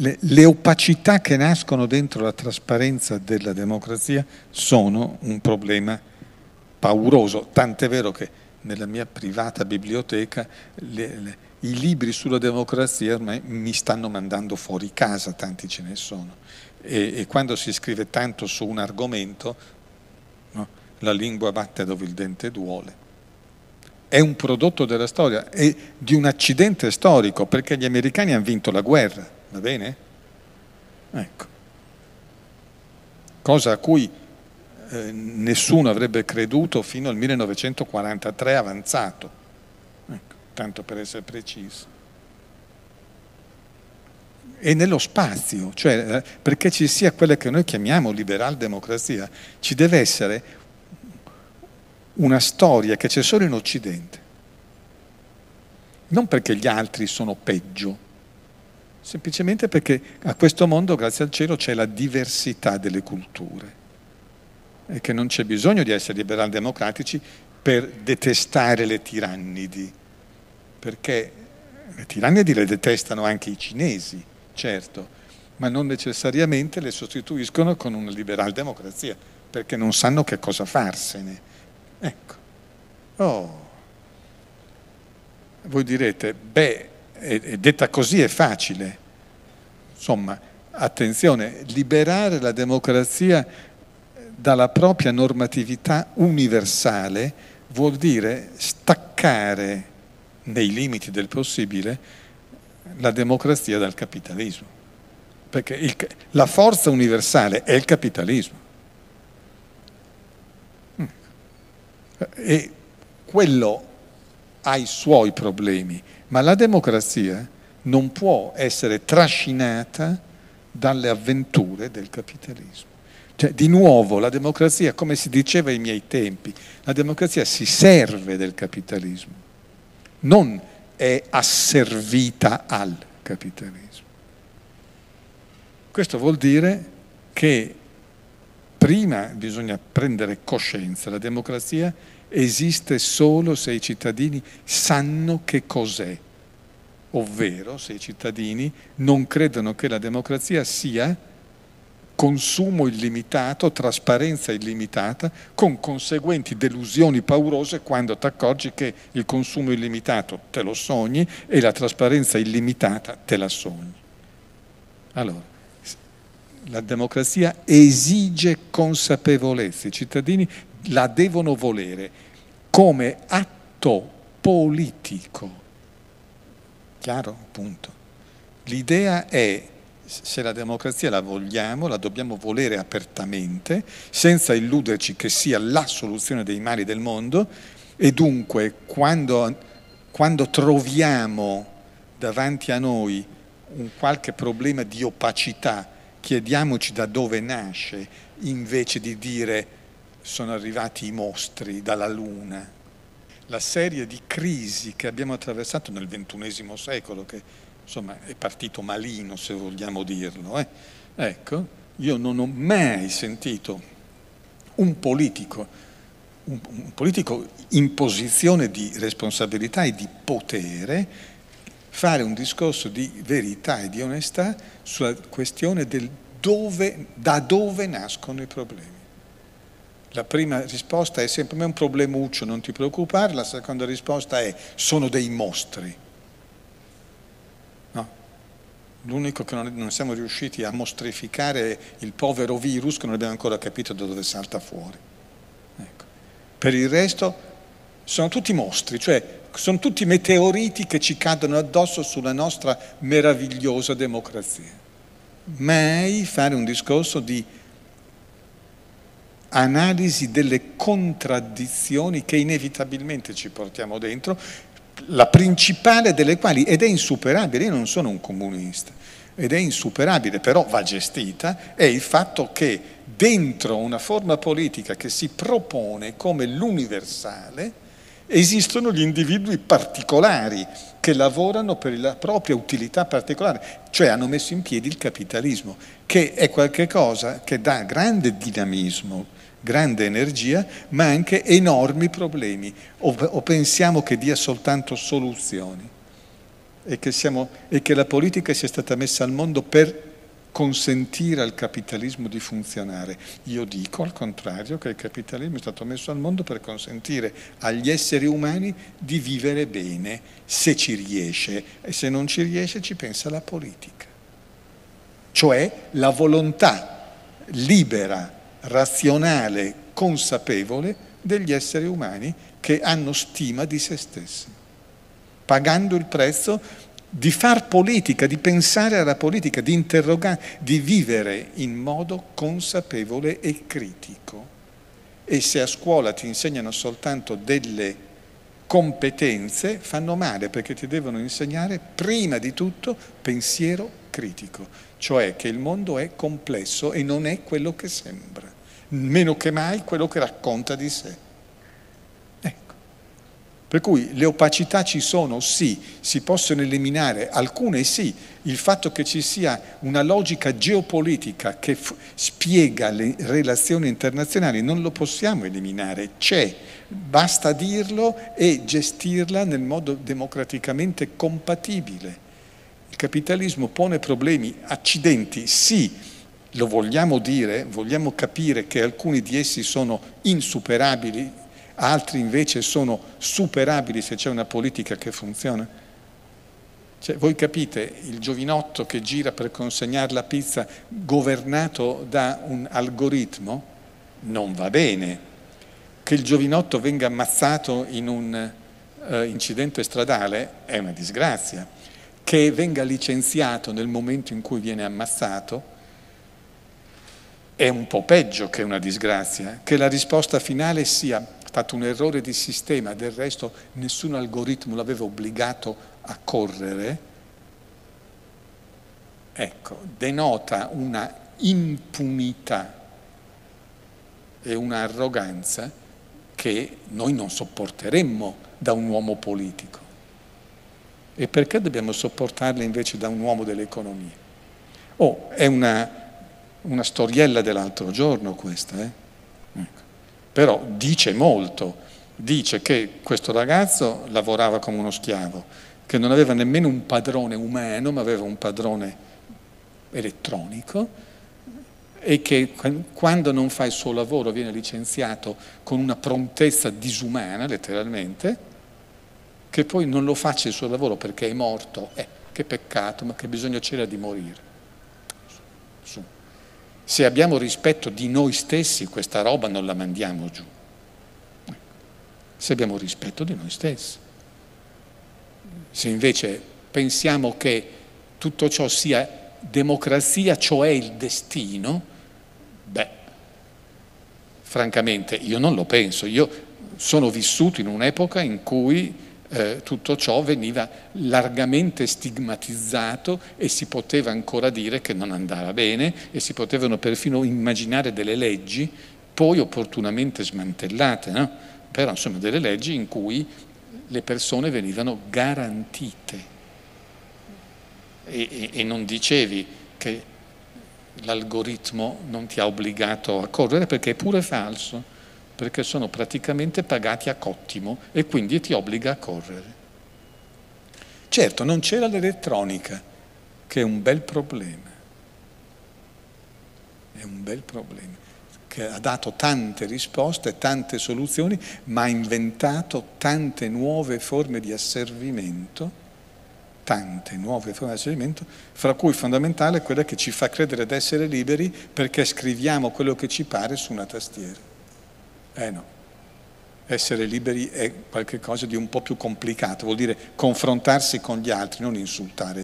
le, le opacità che nascono dentro la trasparenza della democrazia sono un problema pauroso, tant'è vero che nella mia privata biblioteca le, le, i libri sulla democrazia ormai mi stanno mandando fuori casa, tanti ce ne sono. E, e quando si scrive tanto su un argomento, no, la lingua batte dove il dente duole. È un prodotto della storia è di un accidente storico, perché gli americani hanno vinto la guerra Va bene? Ecco. Cosa a cui eh, nessuno avrebbe creduto fino al 1943 avanzato, ecco, tanto per essere preciso. E nello spazio, cioè eh, perché ci sia quella che noi chiamiamo liberal democrazia, ci deve essere una storia che c'è solo in Occidente. Non perché gli altri sono peggio, semplicemente perché a questo mondo, grazie al cielo, c'è la diversità delle culture e che non c'è bisogno di essere liberal democratici per detestare le tirannidi, perché le tirannidi le detestano anche i cinesi, certo, ma non necessariamente le sostituiscono con una liberal democrazia, perché non sanno che cosa farsene. Ecco. Oh. Voi direte, beh, è, è detta così è facile. Insomma, attenzione, liberare la democrazia eh, dalla propria normatività universale vuol dire staccare nei limiti del possibile la democrazia dal capitalismo, perché il, la forza universale è il capitalismo. Mm. E quello ha i suoi problemi, ma la democrazia non può essere trascinata dalle avventure del capitalismo. Cioè, di nuovo, la democrazia, come si diceva ai miei tempi, la democrazia si serve del capitalismo, non è asservita al capitalismo. Questo vuol dire che prima bisogna prendere coscienza, la democrazia esiste solo se i cittadini sanno che cos'è, ovvero se i cittadini non credono che la democrazia sia consumo illimitato, trasparenza illimitata, con conseguenti delusioni paurose quando ti accorgi che il consumo illimitato te lo sogni e la trasparenza illimitata te la sogni. Allora, la democrazia esige consapevolezza, i cittadini la devono volere come atto politico. Chiaro? Punto. L'idea è, se la democrazia la vogliamo, la dobbiamo volere apertamente, senza illuderci che sia la soluzione dei mali del mondo, e dunque quando, quando troviamo davanti a noi un qualche problema di opacità, chiediamoci da dove nasce invece di dire sono arrivati i mostri dalla Luna. La serie di crisi che abbiamo attraversato nel XXI secolo, che insomma è partito malino se vogliamo dirlo, eh? ecco, io non ho mai sentito un politico, un, un politico in posizione di responsabilità e di potere fare un discorso di verità e di onestà sulla questione del dove, da dove nascono i problemi. La prima risposta è sempre è un problemuccio, non ti preoccupare, la seconda risposta è sono dei mostri. No? L'unico che non, non siamo riusciti a mostrificare è il povero virus che non abbiamo ancora capito da dove salta fuori. Ecco. Per il resto sono tutti mostri, cioè sono tutti meteoriti che ci cadono addosso sulla nostra meravigliosa democrazia. Mai fare un discorso di analisi delle contraddizioni che inevitabilmente ci portiamo dentro, la principale delle quali, ed è insuperabile, io non sono un comunista, ed è insuperabile, però va gestita, è il fatto che dentro una forma politica che si propone come l'universale, esistono gli individui particolari che lavorano per la propria utilità particolare, cioè hanno messo in piedi il capitalismo, che è qualcosa che dà grande dinamismo, grande energia, ma anche enormi problemi, o, o pensiamo che dia soltanto soluzioni e che, siamo, e che la politica sia stata messa al mondo per consentire al capitalismo di funzionare. Io dico al contrario che il capitalismo è stato messo al mondo per consentire agli esseri umani di vivere bene, se ci riesce, e se non ci riesce ci pensa la politica. Cioè la volontà libera, razionale, consapevole degli esseri umani che hanno stima di se stessi, pagando il prezzo di far politica, di pensare alla politica, di interrogare, di vivere in modo consapevole e critico. E se a scuola ti insegnano soltanto delle competenze, fanno male perché ti devono insegnare prima di tutto pensiero critico, cioè che il mondo è complesso e non è quello che sembra, meno che mai quello che racconta di sé. Per cui le opacità ci sono, sì, si possono eliminare, alcune sì. Il fatto che ci sia una logica geopolitica che f- spiega le relazioni internazionali non lo possiamo eliminare, c'è, basta dirlo e gestirla nel modo democraticamente compatibile. Il capitalismo pone problemi, accidenti, sì, lo vogliamo dire, vogliamo capire che alcuni di essi sono insuperabili altri invece sono superabili se c'è una politica che funziona. Cioè, voi capite il giovinotto che gira per consegnare la pizza governato da un algoritmo? Non va bene. Che il giovinotto venga ammazzato in un eh, incidente stradale è una disgrazia. Che venga licenziato nel momento in cui viene ammazzato è un po' peggio che una disgrazia. Che la risposta finale sia fatto un errore di sistema, del resto nessun algoritmo l'aveva obbligato a correre, ecco, denota una impunità e un'arroganza che noi non sopporteremmo da un uomo politico. E perché dobbiamo sopportarla invece da un uomo dell'economia? Oh, è una, una storiella dell'altro giorno questa, eh? Ecco però dice molto, dice che questo ragazzo lavorava come uno schiavo, che non aveva nemmeno un padrone umano, ma aveva un padrone elettronico e che quando non fa il suo lavoro viene licenziato con una prontezza disumana, letteralmente, che poi non lo faccia il suo lavoro perché è morto, eh, che peccato, ma che bisogno c'era di morire. Su. Se abbiamo rispetto di noi stessi, questa roba non la mandiamo giù. Se abbiamo rispetto di noi stessi. Se invece pensiamo che tutto ciò sia democrazia, cioè il destino, beh, francamente io non lo penso. Io sono vissuto in un'epoca in cui eh, tutto ciò veniva largamente stigmatizzato e si poteva ancora dire che non andava bene e si potevano perfino immaginare delle leggi poi opportunamente smantellate, no? però insomma delle leggi in cui le persone venivano garantite e, e, e non dicevi che l'algoritmo non ti ha obbligato a correre perché è pure falso perché sono praticamente pagati a cottimo e quindi ti obbliga a correre. Certo, non c'era l'elettronica, che è un bel problema. È un bel problema, che ha dato tante risposte, tante soluzioni, ma ha inventato tante nuove forme di asservimento, tante nuove forme di asservimento, fra cui fondamentale quella che ci fa credere di essere liberi perché scriviamo quello che ci pare su una tastiera. Eh no, essere liberi è qualcosa di un po' più complicato, vuol dire confrontarsi con gli altri, non insultare.